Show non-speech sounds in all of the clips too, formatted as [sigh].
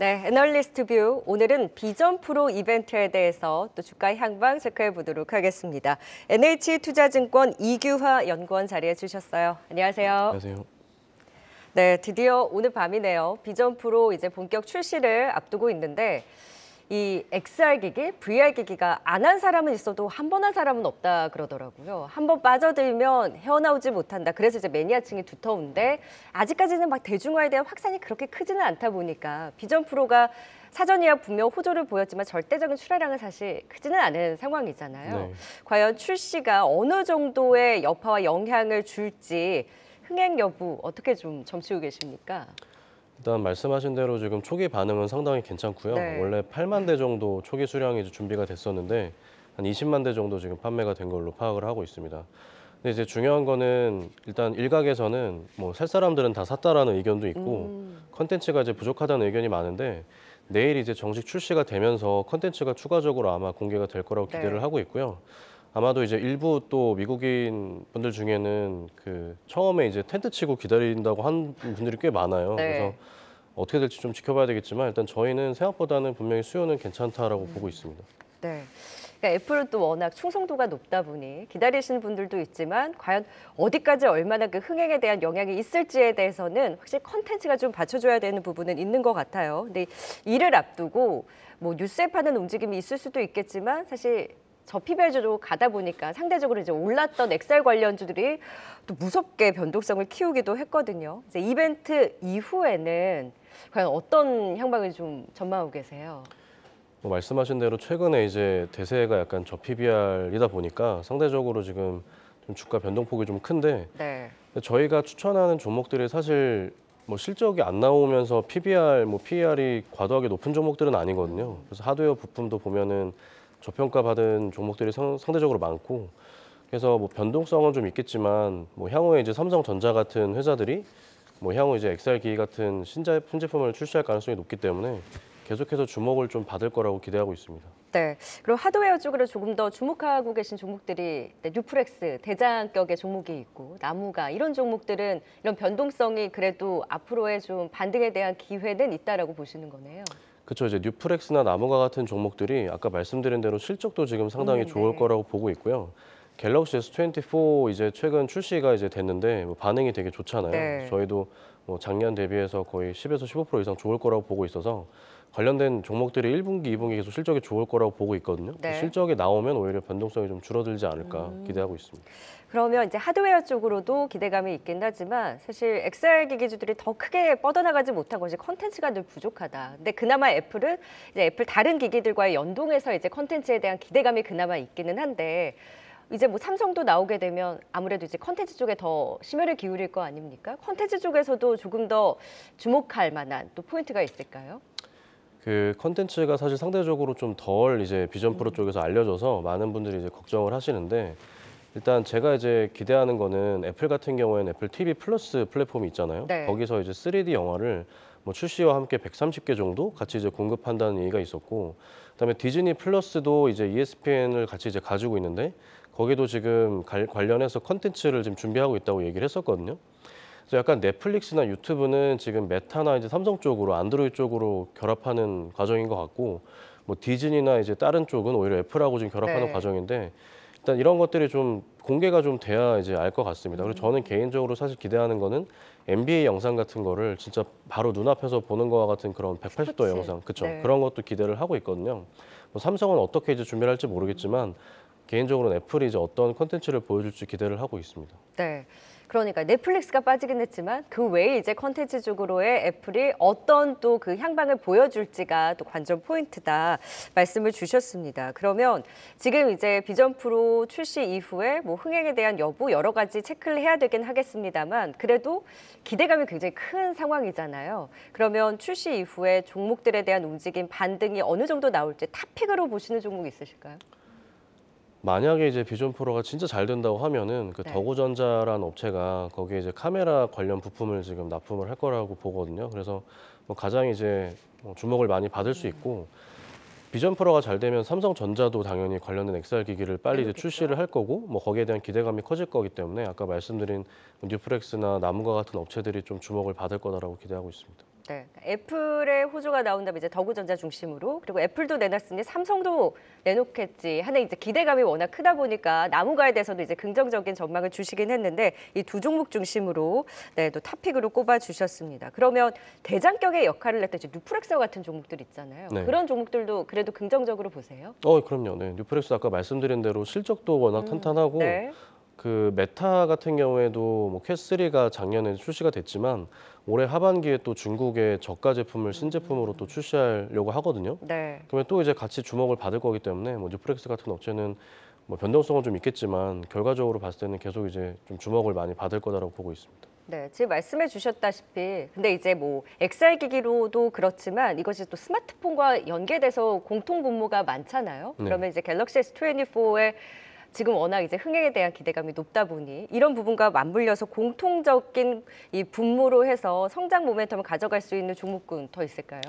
네, 애널리스트 뷰 오늘은 비전 프로 이벤트에 대해서 또 주가 향방 체크해 보도록 하겠습니다. NH투자증권 이규화 연구원 자리해 주셨어요. 안녕하세요. 안녕하세요. 네, 드디어 오늘 밤이네요. 비전 프로 이제 본격 출시를 앞두고 있는데 이 XR 기기, VR 기기가 안 한 사람은 있어도 한 번 한 사람은 없다 그러더라고요. 한 번 빠져들면 헤어나오지 못한다. 그래서 이제 매니아층이 두터운데 아직까지는 막 대중화에 대한 확산이 그렇게 크지는 않다 보니까 비전 프로가 사전 예약 분명 호조를 보였지만 절대적인 출하량은 사실 크지는 않은 상황이잖아요. 네. 과연 출시가 어느 정도의 여파와 영향을 줄지 흥행 여부 어떻게 좀 점치고 계십니까? 일단 말씀하신 대로 지금 초기 반응은 상당히 괜찮고요. 네. 원래 8만 대 정도 초기 수량이 준비가 됐었는데 한 20만 대 정도 지금 판매가 된 걸로 파악을 하고 있습니다. 근데 이제 중요한 거는 일단 일각에서는 뭐 살 사람들은 다 샀다라는 의견도 있고 음. 컨텐츠가 이제 부족하다는 의견이 많은데 내일 이제 정식 출시가 되면서 컨텐츠가 추가적으로 아마 공개가 될 거라고 네. 기대를 네. 하고 있고요. 아마도 이제 일부 또 미국인 분들 중에는 그 처음에 이제 텐트 치고 기다린다고 한 분들이 꽤 많아요. 네. 그래서 어떻게 될지 좀 지켜봐야 되겠지만 일단 저희는 생각보다는 분명히 수요는 괜찮다라고 음. 보고 있습니다. 네. 그러니까 애플은 또 워낙 충성도가 높다 보니 기다리시는 분들도 있지만 과연 어디까지 얼마나 그 흥행에 대한 영향이 있을지에 대해서는 확실히 컨텐츠가 좀 받쳐줘야 되는 부분은 있는 것 같아요. 근데 이를 앞두고 뭐 뉴스에 파는 움직임이 있을 수도 있겠지만 사실 저피배주로 가다 보니까 상대적으로 이제 올랐던 엑셀 관련주들이 또 무섭게 변동성을 키우기도 했거든요. 이제 이벤트 이후에는 과연 어떤 향방을 좀 전망하고 계세요? 뭐 말씀하신 대로 최근에 이제 대세가 약간 저 PBR이다 보니까 상대적으로 지금 좀 주가 변동폭이 좀 큰데 네. 저희가 추천하는 종목들이 사실 뭐 실적이 안 나오면서 PBR, 뭐 PER이 과도하게 높은 종목들은 아니거든요. 그래서 하드웨어 부품도 보면은 저평가 받은 종목들이 상, 상대적으로 많고 그래서 뭐 변동성은 좀 있겠지만 뭐 향후에 이제 삼성전자 같은 회사들이 뭐 향후 이제 엑셀 기기 같은 신자, 신제품을 출시할 가능성이 높기 때문에 계속해서 주목을 좀 받을 거라고 기대하고 있습니다. 네, 그럼 하드웨어 쪽으로 조금 더 주목하고 계신 종목들이 네, 뉴프렉스, 대장격의 종목이 있고 나무가 이런 종목들은 이런 변동성이 그래도 앞으로의 좀 반등에 대한 기회는 있다라고 보시는 거네요. 그렇죠. 이제 뉴프렉스나 나무가 같은 종목들이 아까 말씀드린 대로 실적도 지금 상당히 음, 좋을 네. 거라고 보고 있고요. 갤럭시 S24 이제 최근 출시가 이제 됐는데 뭐 반응이 되게 좋잖아요. 네. 저희도 뭐 작년 대비해서 거의 10에서 15% 이상 좋을 거라고 보고 있어서 관련된 종목들이 1분기, 2분기 계속 실적이 좋을 거라고 보고 있거든요. 네. 실적이 나오면 오히려 변동성이 좀 줄어들지 않을까 음. 기대하고 있습니다. 그러면 이제 하드웨어 쪽으로도 기대감이 있긴 하지만 사실 XR 기기주들이 더 크게 뻗어나가지 못한고 이제 컨텐츠가 늘 부족하다. 근데 그나마 애플은 이제 애플 다른 기기들과의 연동해서 이제 컨텐츠에 대한 기대감이 그나마 있기는 한데 이제 뭐 삼성도 나오게 되면 아무래도 이제 컨텐츠 쪽에 더 심혈을 기울일 거 아닙니까? 컨텐츠 쪽에서도 조금 더 주목할 만한 또 포인트가 있을까요? 그 컨텐츠가 사실 상대적으로 좀 덜 이제 비전 프로 음. 쪽에서 알려져서 많은 분들이 이제 걱정을 하시는데 일단 제가 이제 기대하는 거는 애플 같은 경우에는 애플 TV 플러스 플랫폼이 있잖아요. 네. 거기서 이제 3D 영화를 뭐 출시와 함께 130개 정도 같이 이제 공급한다는 얘기가 있었고 그다음에 디즈니 플러스도 이제 ESPN을 같이 이제 가지고 있는데 거기도 지금 관련해서 컨텐츠를 지금 준비하고 있다고 얘기를 했었거든요. 그래서 약간 넷플릭스나 유튜브는 지금 메타나 이제 삼성 쪽으로 안드로이드 쪽으로 결합하는 과정인 것 같고 뭐 디즈니나 이제 다른 쪽은 오히려 애플하고 지금 결합하는 네. 과정인데 일단 이런 것들이 좀 공개가 좀 돼야 이제 알 것 같습니다. 그리고 음. 저는 개인적으로 사실 기대하는 거는 NBA 영상 같은 거를 진짜 바로 눈앞에서 보는 거와 같은 그런 180도 그치. 영상, 그쵸? 네. 그런 것도 기대를 하고 있거든요. 뭐 삼성은 어떻게 이제 준비 할지 모르겠지만 개인적으로는 애플이 이제 어떤 컨텐츠를 보여줄지 기대를 하고 있습니다. 네. 그러니까 넷플릭스가 빠지긴 했지만 그 외에 이제 컨텐츠 쪽으로의 애플이 어떤 또 그 향방을 보여줄지가 또 관전 포인트다 말씀을 주셨습니다. 그러면 지금 이제 비전 프로 출시 이후에 뭐 흥행에 대한 여부 여러 가지 체크를 해야 되긴 하겠습니다만 그래도 기대감이 굉장히 큰 상황이잖아요. 그러면 출시 이후에 종목들에 대한 움직임 반등이 어느 정도 나올지 탑픽으로 보시는 종목이 있으실까요? 만약에 이제 비전 프로가 진짜 잘 된다고 하면은 그 네. 더고전자란 업체가 거기에 이제 카메라 관련 부품을 지금 납품을 할 거라고 보거든요. 그래서 뭐 가장 이제 뭐 주목을 많이 받을 수 음. 있고 비전 프로가 잘 되면 삼성전자도 당연히 관련된 XR 기기를 빨리 이제 출시를 할 거고 뭐 거기에 대한 기대감이 커질 거기 때문에 아까 말씀드린 뉴프렉스나 나무가 같은 업체들이 좀 주목을 받을 거다라고 기대하고 있습니다. 네, 애플의 호조가 나온다면 이제 더구전자 중심으로 그리고 애플도 내놨으니 삼성도 내놓겠지 하는 이제 기대감이 워낙 크다 보니까 나무가에 대해서도 이제 긍정적인 전망을 주시긴 했는데 이 두 종목 중심으로 네, 또 탑픽으로 꼽아 주셨습니다. 그러면 대장격의 역할을 했던 이제 뉴프렉스 같은 종목들 있잖아요. 네. 그런 종목들도 그래도 긍정적으로 보세요? 어, 그럼요. 네, 뉴프렉스 아까 말씀드린 대로 실적도 워낙 음, 탄탄하고 네. 그 메타 같은 경우에도 뭐 캣3가 작년에 출시가 됐지만 올해 하반기에 또 중국의 저가 제품을 음. 신제품으로 또 출시하려고 하거든요. 네. 그러면 또 이제 같이 주목을 받을 거기 때문에 뭐 뉴프렉스 같은 업체는 뭐 변동성은 좀 있겠지만 결과적으로 봤을 때는 계속 이제 좀 주목을 많이 받을 거다라고 보고 있습니다. 네, 지금 말씀해 주셨다시피 근데 이제 뭐 XR 기기로도 그렇지만 이것이 또 스마트폰과 연계돼서 공통 분모가 많잖아요. 네. 그러면 이제 갤럭시 S24의 지금 워낙 이제 흥행에 대한 기대감이 높다 보니 이런 부분과 맞물려서 공통적인 이 분모로 해서 성장 모멘텀을 가져갈 수 있는 종목군 더 있을까요?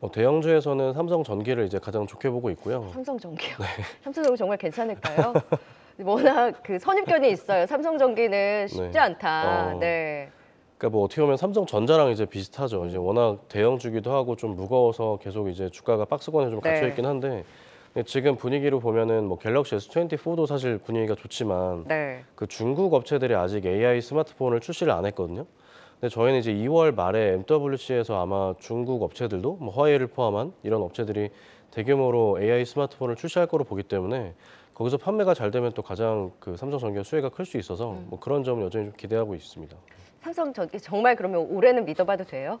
어, 대형주에서는 삼성전기를 이제 가장 좋게 보고 있고요. 삼성전기요? 네. [laughs] 삼성전기 정말 괜찮을까요? [laughs] 워낙 그 선입견이 있어요. 삼성전기는 쉽지 네. 않다. 어... 네. 그러니까 뭐 어떻게 보면 삼성전자랑 이제 비슷하죠. 이제 워낙 대형주기도 하고 좀 무거워서 계속 이제 주가가 박스권에 좀 갇혀 네. 있긴 한데 지금 분위기로 보면은 뭐 갤럭시 S24도 사실 분위기가 좋지만 네. 그 중국 업체들이 아직 AI 스마트폰을 출시를 안 했거든요. 근데 저희는 이제 2월 말에 MWC에서 아마 중국 업체들도 뭐 화웨이를 포함한 이런 업체들이 대규모로 AI 스마트폰을 출시할 거로 보기 때문에 거기서 판매가 잘 되면 또 가장 그 삼성전기의 수혜가 클 수 있어서 음. 뭐 그런 점은 여전히 좀 기대하고 있습니다. 삼성전기 정말 그러면 올해는 믿어봐도 돼요?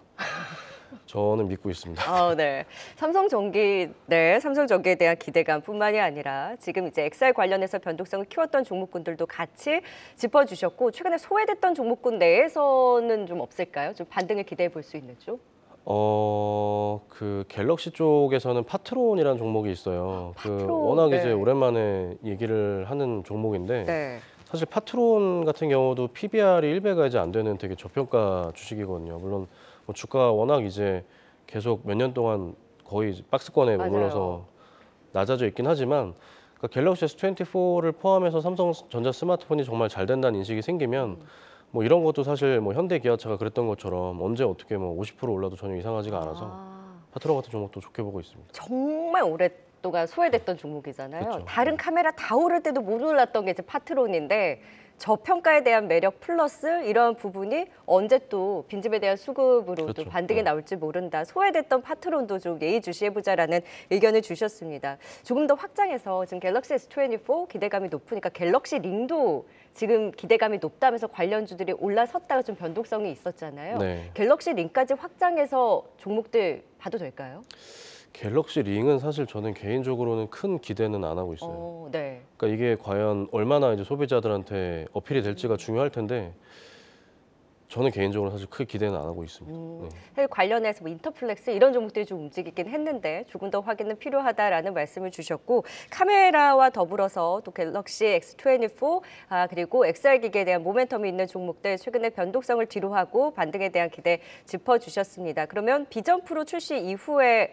저는 믿고 있습니다. 어, 네. 삼성전기, 네, 삼성전기에 대한 기대감뿐만이 아니라 지금 이제 엑셀 관련해서 변동성을 키웠던 종목군들도 같이 짚어주셨고 최근에 소외됐던 종목군 내에서는 좀 없을까요? 좀 반등을 기대해 볼 수 있는 쪽? 어, 그 갤럭시 쪽에서는 파트론이라는 종목이 있어요. 그 파트론, 그 워낙 네. 이제 오랜만에 얘기를 하는 종목인데 네. 사실 파트론 같은 경우도 PBR이 1배가 이제 안 되는 되게 저평가 주식이거든요. 물론 뭐 주가가 워낙 이제 계속 몇 년 동안 거의 박스권에 머물러서 낮아져 있긴 하지만 그러니까 갤럭시 S24를 포함해서 삼성전자 스마트폰이 정말 잘 된다는 인식이 생기면 음. 뭐 이런 것도 사실 뭐 현대 기아차가 그랬던 것처럼 언제 어떻게 뭐 50% 올라도 전혀 이상하지가 않아서 아. 파트너 같은 종목도 좋게 보고 있습니다. 정말 오래 그동안 소외됐던 종목이잖아요. 그렇죠. 다른 네. 카메라 다 오를 때도 못 올랐던 게 이제 파트론인데 저평가에 대한 매력 플러스 이런 부분이 언제 또 빈집에 대한 수급으로 그렇죠. 반등이 네. 나올지 모른다. 소외됐던 파트론도 좀 예의주시해보자라는 의견을 주셨습니다. 조금 더 확장해서 지금 갤럭시 S24 기대감이 높으니까 갤럭시 링도 지금 기대감이 높다면서 관련주들이 올라섰다가 좀 변동성이 있었잖아요. 네. 갤럭시 링까지 확장해서 종목들 봐도 될까요? 갤럭시 링은 사실 저는 개인적으로는 큰 기대는 안 하고 있어요. 어, 네. 그러니까 이게 과연 얼마나 이제 소비자들한테 어필이 될지가 음. 중요할 텐데 저는 개인적으로 사실 큰 기대는 안 하고 있습니다. 음, 네. 관련해서 뭐 인터플렉스 이런 종목들이 좀 움직이긴 했는데 조금 더 확인은 필요하다라는 말씀을 주셨고 카메라와 더불어서 또 갤럭시 X24 아, 그리고 XR 기기에 대한 모멘텀이 있는 종목들 최근에 변동성을 뒤로하고 반등에 대한 기대 짚어주셨습니다. 그러면 비전 프로 출시 이후에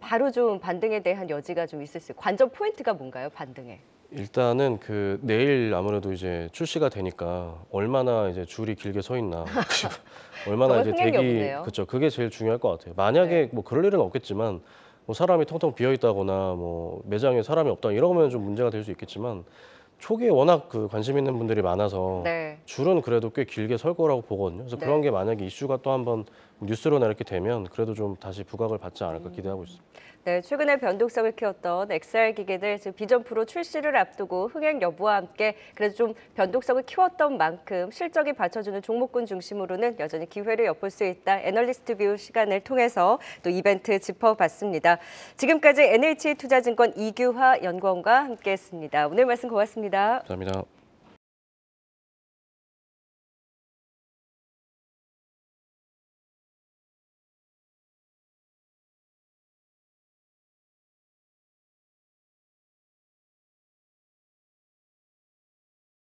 바로 좀 반등에 대한 여지가 좀 있을 수 관전 포인트가 뭔가요? 반등에. 일단은 그 내일 아무래도 이제 출시가 되니까 얼마나 이제 줄이 길게 서 있나 [laughs] 얼마나 이제 대기 없네요. 그쵸 그게 제일 중요할 것 같아요. 만약에 네. 뭐 그럴 일은 없겠지만 뭐 사람이 텅텅 비어 있다거나 뭐 매장에 사람이 없다 이러면 좀 문제가 될 수 있겠지만 초기에 워낙 그 관심 있는 분들이 많아서 네. 줄은 그래도 꽤 길게 설 거라고 보거든요. 그래서 네. 그런 게 만약에 이슈가 또 한번 뉴스로나 이렇게 되면 그래도 좀 다시 부각을 받지 않을까 음. 기대하고 있습니다. 네, 최근에 변동성을 키웠던 XR 기계들 지 비전 프로 출시를 앞두고 흥행 여부와 함께 그래도 좀 변동성을 키웠던 만큼 실적이 받쳐주는 종목군 중심으로는 여전히 기회를 엿볼 수 있다. 애널리스트 뷰 시간을 통해서 또 이벤트 짚어봤습니다. 지금까지 NH투자증권 이규화 연구원과 함께했습니다. 오늘 말씀 고맙습니다. 감사합니다.